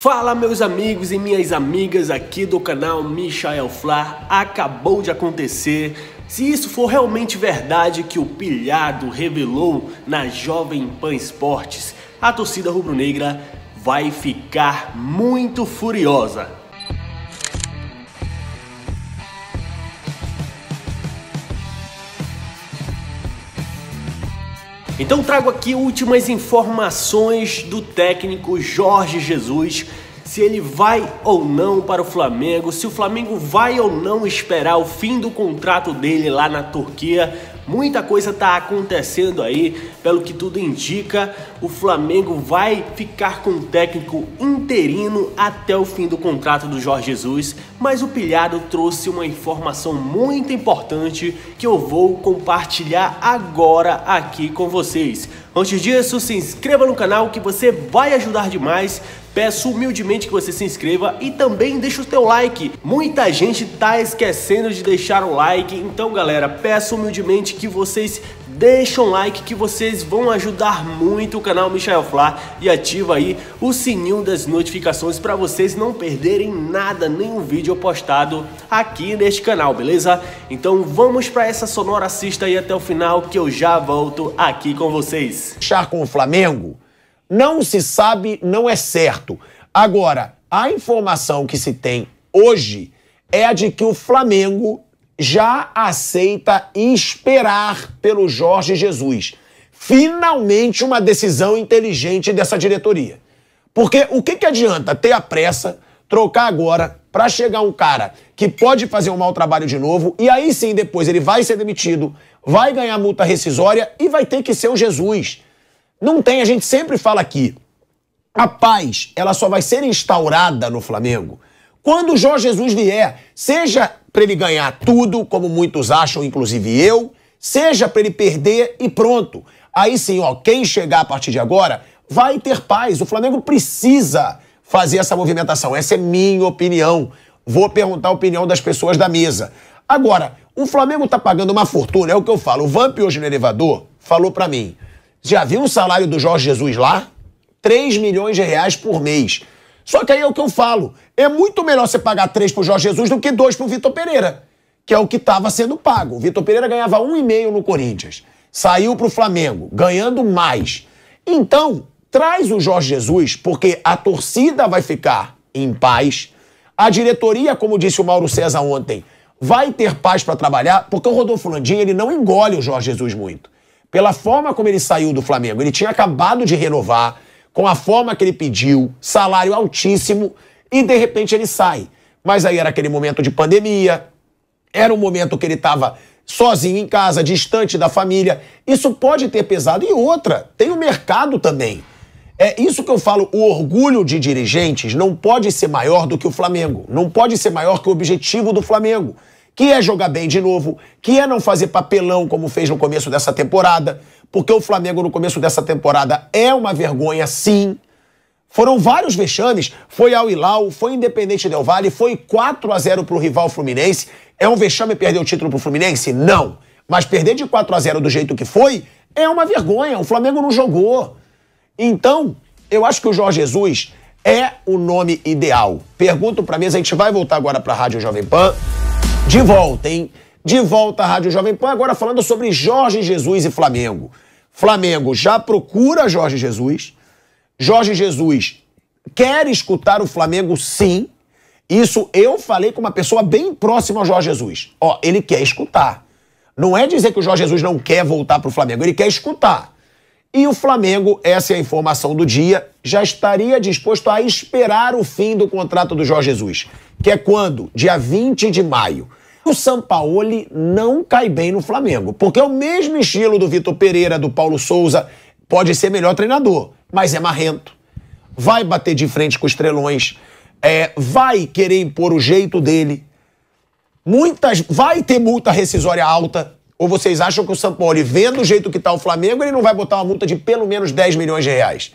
Fala meus amigos e minhas amigas aqui do canal Michael Flá, acabou de acontecer. Se isso for realmente verdade que o pilhado revelou na Jovem Pan Esportes, a torcida rubro-negra vai ficar muito furiosa. Então trago aqui últimas informações do técnico Jorge Jesus, se ele vai ou não para o Flamengo, se o Flamengo vai ou não esperar o fim do contrato dele lá na Turquia Muita coisa está acontecendo aí, pelo que tudo indica, o Flamengo vai ficar com o técnico interino até o fim do contrato do Jorge Jesus, mas o Pilhado trouxe uma informação muito importante que eu vou compartilhar agora aqui com vocês. Antes disso, se inscreva no canal que você vai ajudar demais. Peço humildemente que você se inscreva e também deixe o seu like. Muita gente tá esquecendo de deixar o like, então galera, peço humildemente que vocês deixem um like que vocês vão ajudar muito o canal Michael Flá e ativa aí o sininho das notificações para vocês não perderem nada, nenhum vídeo postado aqui neste canal, beleza? Então vamos para essa sonora, assista aí até o final que eu já volto aqui com vocês. Chá com o Flamengo não se sabe, não é certo. Agora, a informação que se tem hoje é a de que o Flamengo já aceita esperar pelo Jorge Jesus. Finalmente, uma decisão inteligente dessa diretoria. Porque o que, que adianta ter a pressa, trocar agora, para chegar um cara que pode fazer um mau trabalho de novo, e aí sim depois ele vai ser demitido, vai ganhar multa rescisória e vai ter que ser o Jesus. Não tem, a gente sempre fala aqui. A paz, ela só vai ser instaurada no Flamengo quando o Jorge Jesus vier, seja para ele ganhar tudo, como muitos acham, inclusive eu, seja para ele perder e pronto. Aí sim, ó, quem chegar a partir de agora vai ter paz. O Flamengo precisa fazer essa movimentação. Essa é minha opinião. Vou perguntar a opinião das pessoas da mesa. Agora, o Flamengo está pagando uma fortuna, é o que eu falo. O Vamp hoje no elevador falou para mim: já viu o salário do Jorge Jesus lá? 3 milhões de reais por mês. Só que aí é o que eu falo. É muito melhor você pagar 3 pro Jorge Jesus do que 2 pro Vitor Pereira, que é o que estava sendo pago. O Vitor Pereira ganhava 1,5 no Corinthians. Saiu pro Flamengo, ganhando mais. Então, traz o Jorge Jesus, porque a torcida vai ficar em paz. A diretoria, como disse o Mauro César ontem, vai ter paz para trabalhar, porque o Rodolfo Landim ele não engole o Jorge Jesus muito pela forma como ele saiu do Flamengo. Ele tinha acabado de renovar, com a forma que ele pediu, salário altíssimo, e de repente ele sai. Mas aí era aquele momento de pandemia, era um momento que ele estava sozinho em casa, distante da família. Isso pode ter pesado. E outra, tem o mercado também. É isso que eu falo, o orgulho de dirigentes não pode ser maior do que o Flamengo, não pode ser maior que o objetivo do Flamengo que é jogar bem de novo, que é não fazer papelão como fez no começo dessa temporada, porque o Flamengo no começo dessa temporada é uma vergonha, sim. Foram vários vexames, foi ao Hilal, foi Independente Del Vale, foi 4 a 0 para o rival Fluminense. É um vexame perder o título para o Fluminense? Não. Mas perder de 4 a 0 do jeito que foi é uma vergonha. O Flamengo não jogou. Então, eu acho que o Jorge Jesus é o nome ideal. Pergunto para mim, a gente vai voltar agora para a Rádio Jovem Pan. De volta, hein? De volta à Rádio Jovem Pan, agora falando sobre Jorge Jesus e Flamengo. Flamengo já procura Jorge Jesus. Jorge Jesus quer escutar o Flamengo, sim. Isso eu falei com uma pessoa bem próxima ao Jorge Jesus. Ó, ele quer escutar. Não é dizer que o Jorge Jesus não quer voltar para o Flamengo, ele quer escutar. E o Flamengo, essa é a informação do dia, já estaria disposto a esperar o fim do contrato do Jorge Jesus que é quando? Dia 20 de maio. O Sampaoli não cai bem no Flamengo, porque é o mesmo estilo do Vitor Pereira, do Paulo Souza, pode ser melhor treinador, mas é marrento. Vai bater de frente com os trelões, é, vai querer impor o jeito dele. Muitas vai ter multa rescisória alta. Ou vocês acham que o Sampaoli, vendo o jeito que está o Flamengo, ele não vai botar uma multa de pelo menos 10 milhões de reais?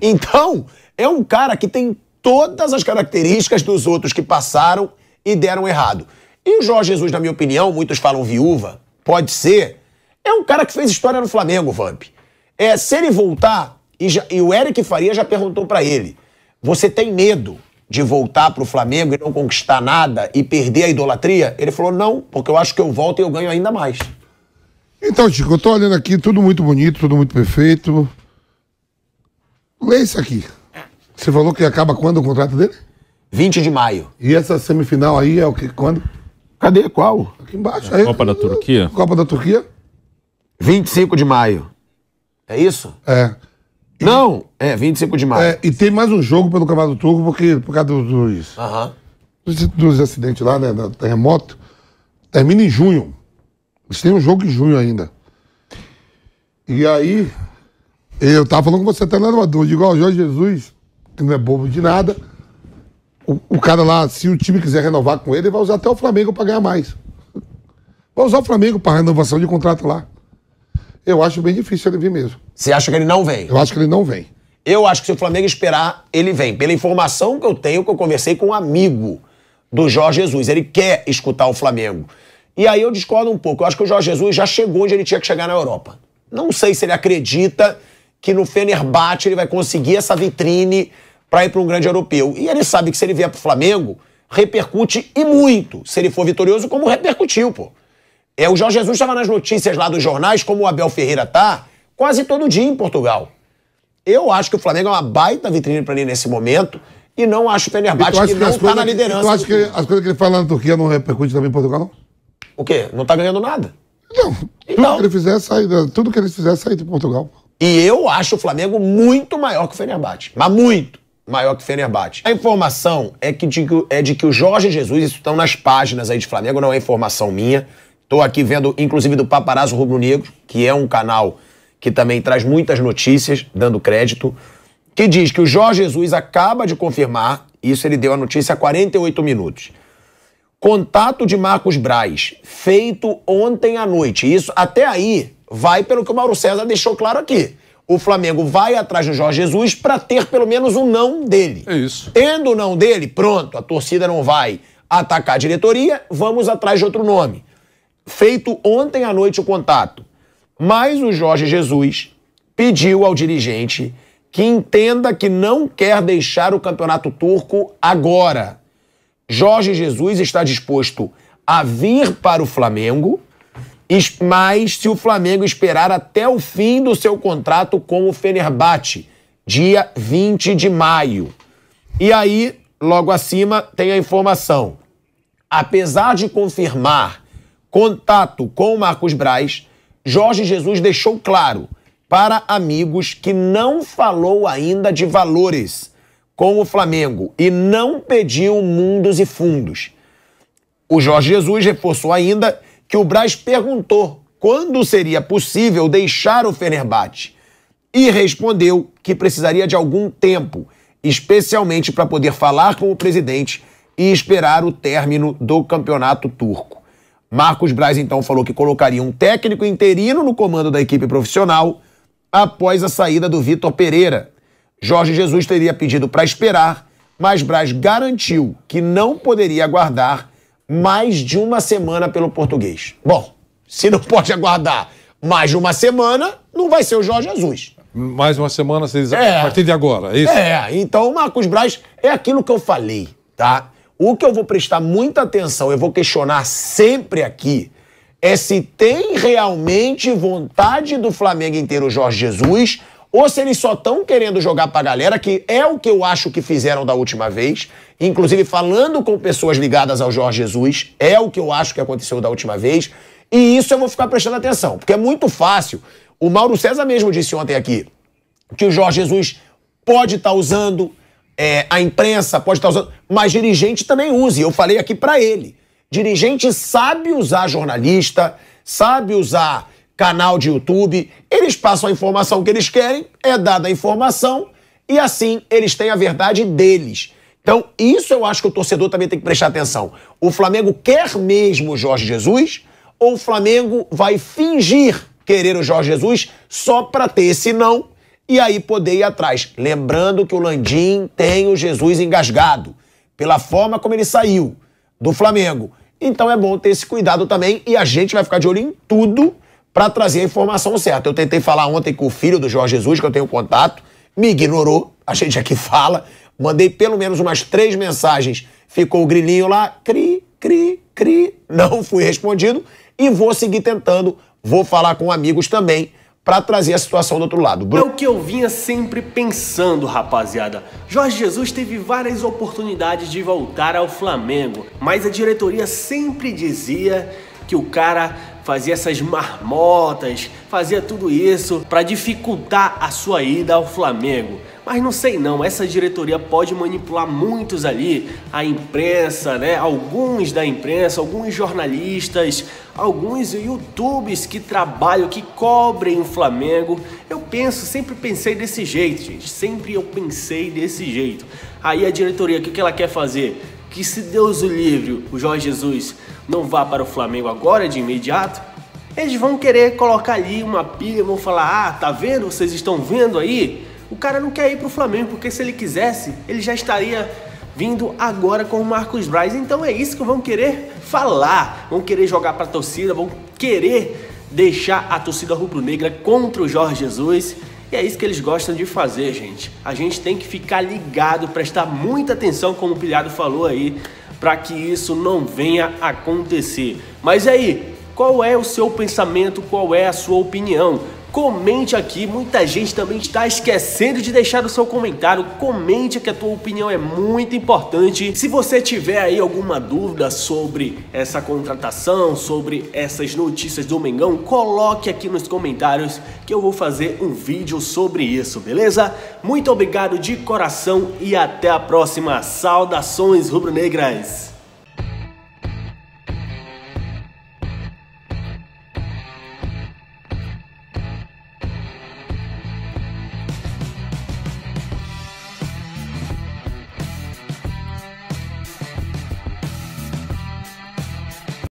Então, é um cara que tem todas as características dos outros que passaram e deram errado. E o Jorge Jesus, na minha opinião, muitos falam viúva, pode ser, é um cara que fez história no Flamengo, Vamp. É, se ele voltar, e, já, e o Eric Faria já perguntou para ele, você tem medo de voltar para o Flamengo e não conquistar nada e perder a idolatria? Ele falou, não, porque eu acho que eu volto e eu ganho ainda mais. Então, Chico, eu tô olhando aqui, tudo muito bonito, tudo muito perfeito. Lê isso aqui. Você falou que acaba quando o contrato dele? 20 de maio. E essa semifinal aí é o que? Quando? Cadê? Qual? Aqui embaixo. É aí, Copa da Turquia? Copa da Turquia? 25 de maio. É isso? É. E, Não, é 25 de maio. É, e tem mais um jogo pelo Campeonato Turco porque, por causa dos, uh -huh. dos, dos acidentes lá, né? Do terremoto. Termina em junho. Eles têm um jogo em junho ainda. E aí, eu tava falando com você até no no Eu igual o Jorge Jesus não é bobo de nada. O, o, cara lá, se o time quiser renovar com ele, vai usar até o Flamengo para ganhar mais. Vai usar o Flamengo para renovação de contrato lá. Eu acho bem difícil ele vir mesmo. Você acha que ele não vem? Eu acho que ele não vem. Eu acho que se o Flamengo esperar, ele vem. Pela informação que eu tenho, que eu conversei com um amigo do Jorge Jesus. Ele quer escutar o Flamengo. E aí eu discordo um pouco. Eu acho que o Jorge Jesus já chegou onde ele tinha que chegar na Europa. Não sei se ele acredita que no Fenerbahçe ele vai conseguir essa vitrine para ir para um grande europeu. E ele sabe que se ele vier para o Flamengo, repercute e muito, se ele for vitorioso, como repercutiu, pô. É, o Jorge Jesus estava nas notícias lá dos jornais, como o Abel Ferreira tá, quase todo dia em Portugal. Eu acho que o Flamengo é uma baita vitrine para ele nesse momento e não acho o Fenerbahçe que, que não está na liderança. Tu acha que as coisas que ele fala na Turquia não repercute também em Portugal, não? O quê? Não está ganhando nada? Não. Então, tudo que ele fizer sair, tudo que ele fizer sair de Portugal. E eu acho o Flamengo muito maior que o Fenerbahçe, mas muito maior que o Fenerbahçe. A informação é, que de, é de que o Jorge Jesus, isso estão nas páginas aí de Flamengo, não é informação minha. Estou aqui vendo, inclusive, do Paparazzo Rubro Negro, que é um canal que também traz muitas notícias, dando crédito, que diz que o Jorge Jesus acaba de confirmar, isso ele deu a notícia há 48 minutos. Contato de Marcos Braz, feito ontem à noite. Isso até aí vai pelo que o Mauro César deixou claro aqui o Flamengo vai atrás do Jorge Jesus para ter pelo menos um não dele. É isso. Tendo o não dele, pronto, a torcida não vai atacar a diretoria, vamos atrás de outro nome. Feito ontem à noite o contato. Mas o Jorge Jesus pediu ao dirigente que entenda que não quer deixar o campeonato turco agora. Jorge Jesus está disposto a vir para o Flamengo mas se o Flamengo esperar até o fim do seu contrato com o Fenerbahçe, dia 20 de maio. E aí, logo acima, tem a informação. Apesar de confirmar contato com o Marcos Braz, Jorge Jesus deixou claro para amigos que não falou ainda de valores com o Flamengo e não pediu mundos e fundos. O Jorge Jesus reforçou ainda que o Braz perguntou quando seria possível deixar o Fenerbahçe e respondeu que precisaria de algum tempo, especialmente para poder falar com o presidente e esperar o término do campeonato turco. Marcos Braz então falou que colocaria um técnico interino no comando da equipe profissional após a saída do Vitor Pereira. Jorge Jesus teria pedido para esperar, mas Braz garantiu que não poderia aguardar mais de uma semana pelo português. Bom, se não pode aguardar mais de uma semana, não vai ser o Jorge Jesus. Mais uma semana, vocês é. a partir de agora, é isso? É, então Marcos Braz é aquilo que eu falei, tá? O que eu vou prestar muita atenção, eu vou questionar sempre aqui, é se tem realmente vontade do Flamengo inteiro Jorge Jesus ou se eles só estão querendo jogar pra galera, que é o que eu acho que fizeram da última vez, inclusive falando com pessoas ligadas ao Jorge Jesus, é o que eu acho que aconteceu da última vez, e isso eu vou ficar prestando atenção, porque é muito fácil. O Mauro César mesmo disse ontem aqui que o Jorge Jesus pode estar tá usando, é, a imprensa pode estar tá usando, mas dirigente também use. Eu falei aqui para ele. Dirigente sabe usar jornalista, sabe usar canal de YouTube. Eles passam a informação que eles querem, é dada a informação e assim eles têm a verdade deles. Então, isso eu acho que o torcedor também tem que prestar atenção. O Flamengo quer mesmo o Jorge Jesus ou o Flamengo vai fingir querer o Jorge Jesus só para ter esse não e aí poder ir atrás? Lembrando que o Landim tem o Jesus engasgado pela forma como ele saiu do Flamengo. Então é bom ter esse cuidado também e a gente vai ficar de olho em tudo para trazer a informação certa. Eu tentei falar ontem com o filho do Jorge Jesus, que eu tenho contato, me ignorou, a gente aqui fala, mandei pelo menos umas três mensagens, ficou o grilinho lá, cri, cri, cri, não fui respondido e vou seguir tentando, vou falar com amigos também para trazer a situação do outro lado. É Bru... É o que eu vinha sempre pensando, rapaziada. Jorge Jesus teve várias oportunidades de voltar ao Flamengo, mas a diretoria sempre dizia que o cara fazia essas marmotas, fazia tudo isso para dificultar a sua ida ao Flamengo. Mas não sei não, essa diretoria pode manipular muitos ali, a imprensa, né? Alguns da imprensa, alguns jornalistas, alguns youtubers que trabalham, que cobrem o Flamengo. Eu penso, sempre pensei desse jeito, gente. Sempre eu pensei desse jeito. Aí a diretoria, o que ela quer fazer? que se Deus o livre, o Jorge Jesus não vá para o Flamengo agora de imediato, eles vão querer colocar ali uma pilha, vão falar: "Ah, tá vendo? Vocês estão vendo aí? O cara não quer ir para o Flamengo porque se ele quisesse, ele já estaria vindo agora com o Marcos Braz". Então é isso que vão querer falar, vão querer jogar para a torcida, vão querer deixar a torcida rubro-negra contra o Jorge Jesus e é isso que eles gostam de fazer, gente. A gente tem que ficar ligado, prestar muita atenção, como o Pilhado falou aí, para que isso não venha acontecer. Mas aí, qual é o seu pensamento, qual é a sua opinião? comente aqui. Muita gente também está esquecendo de deixar o seu comentário. Comente que a tua opinião é muito importante. Se você tiver aí alguma dúvida sobre essa contratação, sobre essas notícias do Mengão, coloque aqui nos comentários que eu vou fazer um vídeo sobre isso, beleza? Muito obrigado de coração e até a próxima. Saudações rubro-negras.